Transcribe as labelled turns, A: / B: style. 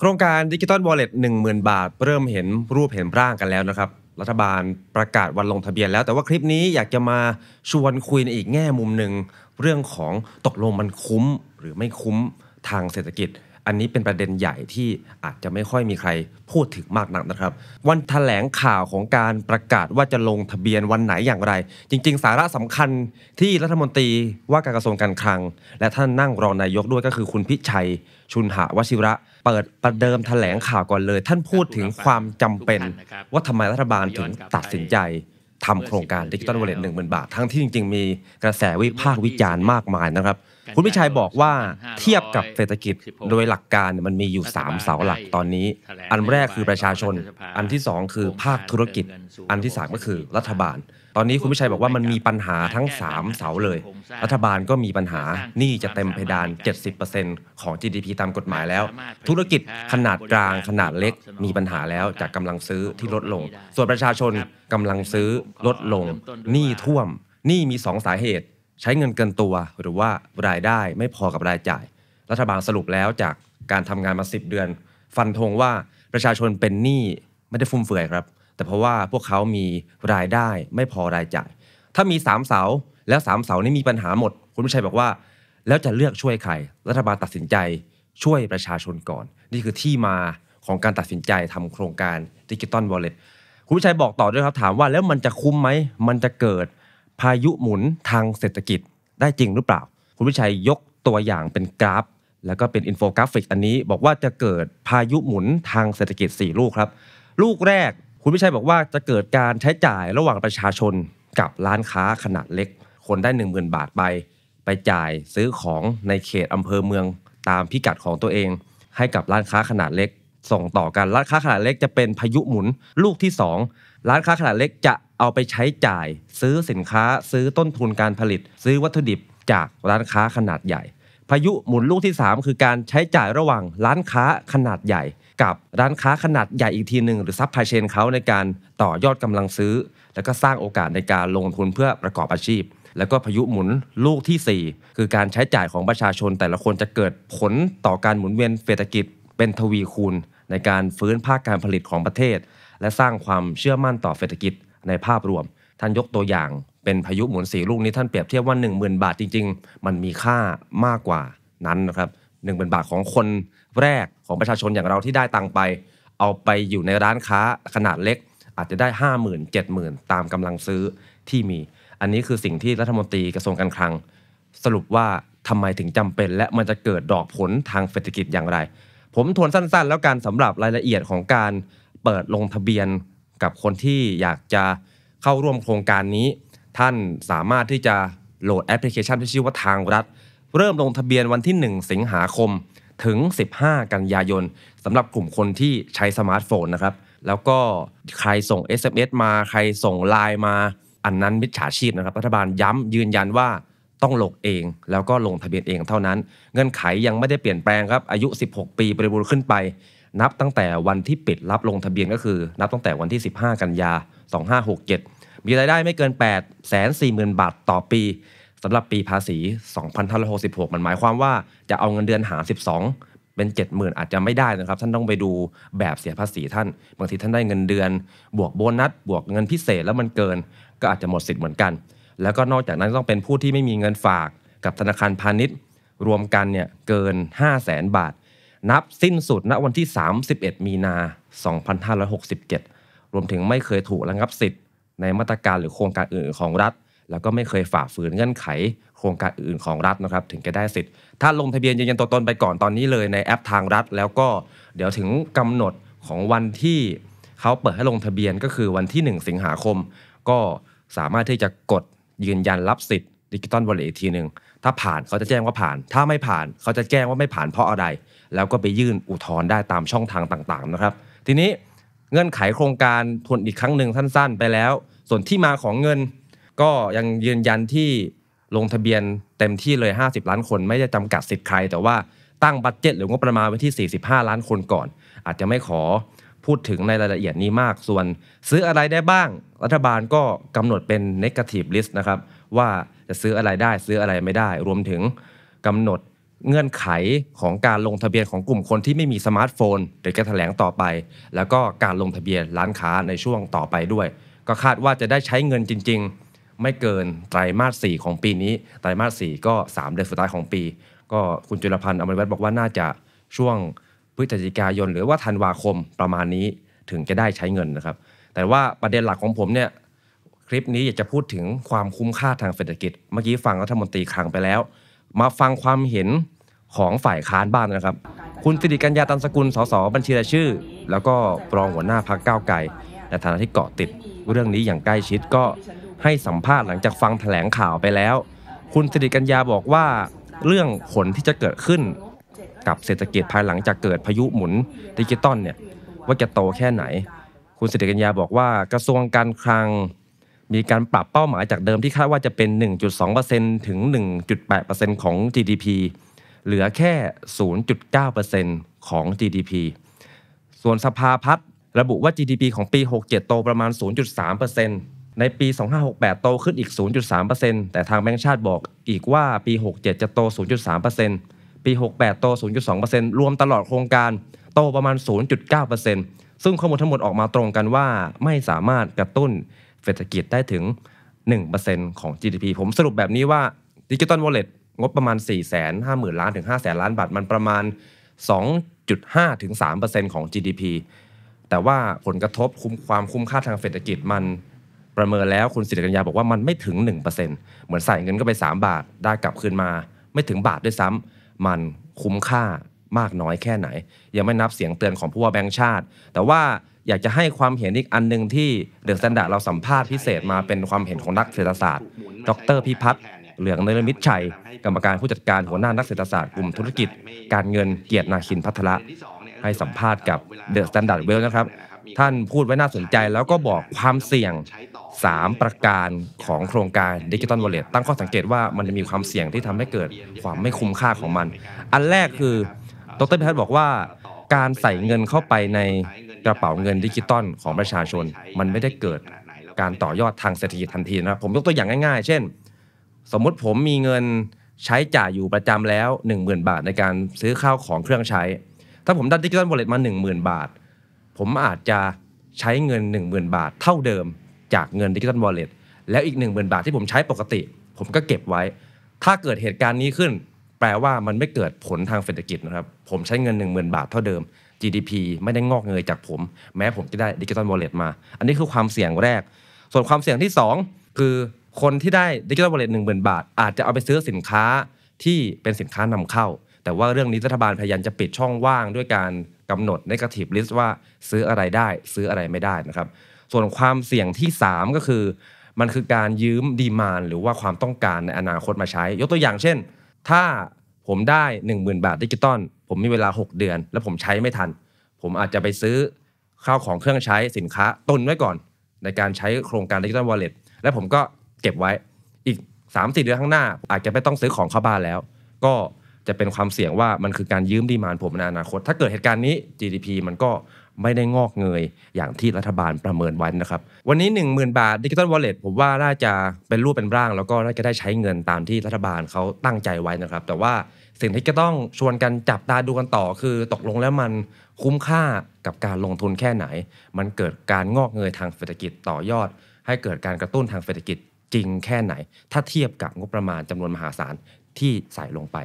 A: โครงการดิจิตอลวอลเล็ตหนึ่งหมื่นบาทเริ่มเห็นรูปเห็นร่างกันแล้วนะครับ รัฐบาลประกาศวันลงทะเบียนแล้ว แต่ว่าคลิปนี้อยากจะมาชวนคุยในอีกแง่มุมหนึ่งเรื่องของตกลงมันคุ้มหรือไม่คุ้มทางเศรษฐกิจ อันนี้เป็นประเด็นใหญ่ที่อาจจะไม่ค่อยมีใครพูดถึงมากนักนะครับ วันถแถลงข่าวของการประกาศว่าจะลงทะเบียนวันไหนอย่างไร จริง ๆ สาระสำคัญที่รัฐมนตรีว่าการกระทรวงการคลังและท่านนั่งรองนายกด้วยก็คือคุณพิชัย ชุนหาวชิระเปิดประเดิมแถลงข่าวก่อนเลย ท่านพูดถึงความจำเป็นว่าทำไมรัฐบาลถึงตัดสินใจทำโครงการดิจิตอลวอลเล็ตหนึ่งหมื่นบาททั้งที่จริง ๆมีกระแสวิพากษ์วิจารณ์มากมายนะครับคุณพิชัยบอกว่าเทียบกับเศรษฐกิจโดยหลักการมันมีอยู่ 3 เสาหลักตอนนี้ อันแรกคือประชาชน อันที่ 2 คือภาคธุรกิจ อันที่ 3 ก็คือรัฐบาลตอนนี้คุณวิชัยบอกว่ามันมีปัญหาทั้ง 3 เสาเลย รัฐบาลก็มีปัญหาหนี้จะเต็มเพดาน70%ของ GDP ตามกฎหมายแล้ว ธุรกิจขนาดกลางขนาดเล็กมีปัญหาแล้วจากกำลังซื้อที่ลดลง ส่วนประชาชนกำลังซื้อลดลงหนี้ท่วมหนี้มี2สาเหตุ ใช้เงินเกินตัวหรือว่ารายได้ไม่พอกับรายจ่าย รัฐบาลสรุปแล้วจากการทำงานมา10เดือน ฟันธงว่าประชาชนเป็นหนี้ไม่ได้ฟุ่มเฟือยครับแต่เพราะว่าพวกเขามีรายได้ไม่พอรายจ่าย ถ้ามี3เสาแล้ว3เสา นี่มีปัญหาหมด คุณวิชัยบอกว่า แล้วจะเลือกช่วยใคร รัฐบาลตัดสินใจช่วยประชาชนก่อน นี่คือที่มาของการตัดสินใจทำโครงการดิจิตอลวอลเล็ตคุณวิชัยบอกต่อด้วยครับถามว่าแล้วมันจะคุ้มไหม มันจะเกิดพายุหมุนทางเศรษฐกิจได้จริงหรือเปล่า คุณวิชัยยกตัวอย่างเป็นกราฟแล้วก็เป็นอินโฟกราฟิกอันนี้บอกว่าจะเกิดพายุหมุนทางเศรษฐกิจ4ลูกครับ ลูกแรกคุณพิชัยบอกว่าจะเกิดการใช้จ่ายระหว่างประชาชนกับร้านค้าขนาดเล็ก คนได้1 0,000บาทไปไปจ่ายซื้อของในเขตอำเภอเมืองตามพิกัดของตัวเอง ให้กับร้านค้าขนาดเล็กส่งต่อกันร้านค้าขนาดเล็กจะเป็นพายุหมุนลูกที่2ร้านค้าขนาดเล็กจะเอาไปใช้จ่ายซื้อสินค้าซื้อต้นทุนการผลิต ซื้อวัตถุดิบจากร้านค้าขนาดใหญ่ พายุหมุนลูกที่ 3 คือการใช้จ่ายระหว่างร้านค้าขนาดใหญ่กับร้านค้าขนาดใหญ่อีกทีหนึ่งหรือซัพพลายเชนเขาในการต่อยอดกำลังซื้อ แล้วก็สร้างโอกาสในการลงทุนเพื่อประกอบอาชีพ แล้วก็พายุหมุนลูกที่ 4 คือการใช้จ่ายของประชาชนแต่ละคนจะเกิดผลต่อการหมุนเวียนเศรษฐกิจ เป็นทวีคูณ ในการฟื้นภาคการผลิตของประเทศ และสร้างความเชื่อมั่นต่อเศรษฐกิจในภาพรวม ท่านยกตัวอย่าง เป็นพายุหมุนสีลูกนี้ท่านเปรียบเทียบว่า 1 0,000 บาทจริงๆ มันมีค่ามากกว่านั้นนะครับหนึ่งเป็นบาทของคนแรกของประชาชนอย่างเราที่ได้ตังไป เอาไปอยู่ในร้านค้าขนาดเล็ก อาจจะได้5 0,000ื่นเจ็ดหมื่นตามกำลังซื้อที่มี อันนี้คือสิ่งที่รัฐมนตรีกระทรวงการคลัง สรุปว่าทำไมถึงจำเป็น และมันจะเกิดดอกผลทางเศรษฐกิจอย่างไร ผมทวนสั้นๆ แล้วกันสำหรับรายละเอียดของการเปิดลงทะเบียนกับคนที่อยากจะเข้าร่วมโครงการนี้ ท่านสามารถที่จะโหลดแอปพลิเคชันที่ชื่อว่าทางรัฐเริ่มลงทะเบียนวันที่ 1 สิงหาคมถึง 15 กันยายนสำหรับกลุ่มคนที่ใช้สมาร์ทโฟนนะครับแล้วก็ใครส่ง SMS มาใครส่งไลน์มา อันนั้นมิจฉาชีพนะครับรัฐบาลย้ำยืนยันว่าต้องลงเอง แล้วก็ลงทะเบียนเองเท่านั้นเงื่อนไขยังไม่ได้เปลี่ยนแปลงครับ อายุ 16 ปีบริบูรณ์ขึ้นไป นับตั้งแต่วันที่ปิดรับลงทะเบียนก็คือ นับตั้งแต่วันที่ 15 กันยา 2567 มีรายได้ไม่เกิน8 4 0 0 0 0บาทต่อปีสำหรับปีภาษี 2566 มันหมายความว่าจะเอาเงินเดือนหา 12 เป็น 70,000 อาจจะไม่ได้นะครับ ท่านต้องไปดูแบบเสียภาษีท่านบางทีท่านได้เงินเดือน บวกโบนัส บวกเงินพิเศษแล้วมันเกิน ก็อาจจะหมดสิทธิ์เหมือนกัน แล้วก็นอกจากนั้นต้องเป็นผู้ที่ไม่มีเงินฝากกับธนาคารพาณิชย์ รวมกันเนี่ยเกิน 5 0 0แสนบาท นับสิ้นสุดณวันที่ 31 มีนา 2567 รวมถึงไม่เคยถูกระงับสิทธิ์ในมาตรการหรือโครงการอื่นของรัฐแล้วก็ไม่เคยฝ่าฝืนเงื่อนไข โครงการอื่นของรัฐนะครับ ถึงจะได้สิทธิ์ ถ้าลงทะเบียนยืนยันตัวตนไปก่อนตอนนี้เลยในแอปทางรัฐ แล้วก็เดี๋ยวถึงกำหนดของวันที่ เขาเปิดให้ลงทะเบียนก็คือวันที่ 1 สิงหาคม ก็สามารถที่จะกดยืนยันรับสิทธิ์ดิจิตอลวอลเล็ตอีกทีหนึ่งถ้าผ่านเขาจะแจ้งว่าผ่าน ถ้าไม่ผ่านเขาจะแจ้งว่าไม่ผ่านเพราะอะไร แล้วก็ไปยื่นอุทธรณ์ได้ตามช่องทางต่างๆนะครับ ทีนี้เงื่อนไขโครงการทวนอีกครั้งหนึ่งสั้น ๆ ไปแล้ว ส่วนที่มาของเงินก็ยังยืนยันที่ลงทะเบียนเต็มที่เลย 50 ล้านคน ไม่ได้จำกัดสิทธิ์ใคร แต่ว่าตั้งบัตเจ็ตหรืองบประมาณไว้ที่ 45 ล้านคนก่อน อาจจะไม่ขอพูดถึงในรายละเอียดนี้มากส่วน ซื้ออะไรได้บ้าง รัฐบาลก็กำหนดเป็นเ e g a t i v e list นะครับว่าจะซื้ออะไรได้ซื้ออะไรไม่ได้ รวมถึงกำหนดเงื่อนไขของการลงทะเบียนของกลุ่มคนที่ไม่มีสมาร์ทโฟนหรือกาแถลงต่อไป แล้วก็การลงทะเบียนร้านค้าในช่วงต่อไปด้วย ก็คาดว่าจะได้ใช้เงินจริงไม่เกินไตรมาสสี่ของปีนี้ไตรมาสสี่ก็ 3เดือนสุดท้ายของปี ก็คุณจุลพันธ์อมรวับอกว่าน่าจะช่วงพฤศจิกายน หรือว่าธันวาคมประมาณนี้ถึงจะได้ใช้เงินนะครับ แต่ว่าประเด็นหลักของผมเนี่ยคลิปนี้อยากจะพูดถึงความคุ้มค่าทางเศรษฐกิจ เมื่อกี้ฟังรัฐมนตรีครังไปแล้ว มาฟังความเห็นของฝ่ายค้านบ้างนะครับ คุณสิริกัญญาตันสกุลสสบัญชีรายชื่อ แล้วก็รองหัวหน้าพักก้าวไกลในฐานะที่เกาะติด เรื่องนี้อย่างใกล้ชิดก็ให้สัมภาษณ์หลังจากฟังแถลงข่าวไปแล้ว คุณสิริกัญญาบอกว่าเรื่องผลที่จะเกิดขึ้น กับเศรษฐกิจภายหลังจากเกิดพายุหมุนดิจิตอลเนี่ย ว่าจะโตแค่ไหน คุณสิริกัญญาบอกว่า กระทรวงการคลัง มีการปรับเป้าหมายจากเดิมที่คาดว่าจะเป็น 1.2%ถึง 1.8%ของ GDP เหลือแค่ 0.9%ของ GDP ส่วนสภาพัฒน์ระบุว่า GDP ของปี67โตประมาณ 0.3%ในปี 2568 โตขึ้นอีก 0.3%แต่ทางแบงก์ชาติบอกอีกว่าปี 67 จะโต 0.3%ปี 68 โต 0.2%รวมตลอดโครงการโตประมาณ 0.9%ซึ่งข้อมูลทั้งหมดออกมาตรงกันว่า ไม่สามารถกระตุ้นเศรษฐกิจได้ถึง 1%ของ GDP ผมสรุปแบบนี้ว่า Digital Wallet งบประมาณ 4 5 0 0 0 0ล้าน ถึง 5 0 0 0 0 ล้านบาทมันประมาณ 2.5ถึง3%ของ GDP แต่ว่าผลกระทบคุ้มความคุ้มค่าทางเศรษฐกิจมันประเมินแล้วคุณสิริกัญญาบอกว่ามันไม่ถึง 1%เหมือนใส่เงินก็ไป 3 บาทได้กลับคืนมาไม่ถึงบาทด้วยซ้ำ มันคุ้มค่ามากน้อยแค่ไหน ยังไม่นับเสียงเตือนของผู้ว่าแบงค์ชาติ แต่ว่าอยากจะให้ความเห็นอีกอันหนึ่งที่เดอะสแตนดาร์เราสัมภาษณ์พิเศษมาเป็นความเห็นของนักเศรษฐศาสตร์ ดรพิพัฒน์เหลืองเนรมิตชัย กรรมการผู้จัดการหัวหน้านักเศรษฐศาสตร์กลุ่มธุรกิจ การเงินเกียรตินาคินพัทระให้สัมภาษณ์กับเดอะสแตนดาร์ดเวลนะครับ ท่านพูดไว้น่าสนใจแล้วก็บอกความเสี่ยง 3 ประการของโครงการดิจิตอลวอลเล็ตตั้งข้อสังเกตว่ามันจะมีความเสี่ยงที่ทำให้เกิดความไม่คุ้มค่าของมัน อันแรกคือ ดรพิพัฒน์บอกว่า การใส่เงินเข้าไปในกระเป๋าเงินดิจิตอลของประชาชน มันไม่ได้เกิดการต่อยอดทางเศรษฐกิจทันทีนะครับ ผมยกตัวอย่างง่ายๆ เช่น สมมุติผมมีเงินใช้จ่ายอยู่ประจำแล้ว 10,000บาทในการซื้อข้าวของเครื่องใช้ถ้าผมได้ดิจิตอลวอลเล็ตมา1 0,000 บาท ผมอาจจะใช้เงิน 10,000บาทเท่าเดิมจากเงินดิจิตอลวอลเล็ตแล้วอีก10,000บาทที่ผมใช้ปกติ ผมก็เก็บไว้ ถ้าเกิดเหตุการณ์นี้ขึ้น แปลว่ามันไม่เกิดผลทางเศรษฐกิจนะครับ ผมใช้เงิน 10,000 บาทเท่าเดิม GDP ไม่ได้งอกเงยจากผม แม้ผมจะได้ดิจิตอลวอลเล็ตมา อันนี้คือความเสี่ยงแรก ส่วนความเสี่ยงที่ 2 คือคนที่ได้ดิจิตอลวอลเล็ตหนึ่งหมื่นบาทอาจจะเอาไปซื้อสินค้าที่เป็นสินค้านำเข้าแต่ว่าเรื่องนี้รัฐบาลพยายามจะปิดช่องว่างด้วยการกำหนดนกระถิบลิสต์ว่าซื้ออะไรได้ซื้ออะไรไม่ได้นะครับ ส่วนความเสี่ยงที่ 3 ก็คือ มันคือการยืมดีมานหรือว่าความต้องการในอนาคตมาใช้ ยกตัวอย่างเช่น ถ้าผมได้ 10,000 บาทดิจิตอลผมมีเวลา 6 เดือน แล้วผมใช้ไม่ทัน ผมอาจจะไปซื้อข้าวของเครื่องใช้สินค้าตุนไว้ก่อน ในการใช้โครงการดิจิตอลวอลเล็ตและผมก็เก็บไว้อีก3-4เดือนข้างหน้า อาจจะไม่ต้องซื้อของเข้าบ้านแล้ว ก็จะเป็นความเสี่ยงว่ามันคือการยืมดีมานผมในอนาคต ถ้าเกิดเหตุการณ์นี้ GDP มันก็ไม่ได้งอกเงยอย่างที่รัฐบาลประเมินไว้นะครับวันนี้ 10,000 บาทดิจิตอลวอลเล็ตผมว่าน่าจะเป็นรูปเป็นร่าง แล้วก็น่าจะได้ใช้เงินตามที่รัฐบาลเขาตั้งใจไว้นะครับ แต่ว่าสิ่งที่ก็ต้องชวนกันจับตาดูกันต่อ คือตกลงแล้วมันคุ้มค่ากับการลงทุนแค่ไหน มันเกิดการงอกเงยทางเศรษฐกิจต่อยอด ให้เกิดการกระตุ้นทางเศรษฐกิจจริงแค่ไหน ถ้าเทียบกับงบประมาณจำนวนมหาศาลที่ใส่ลงไป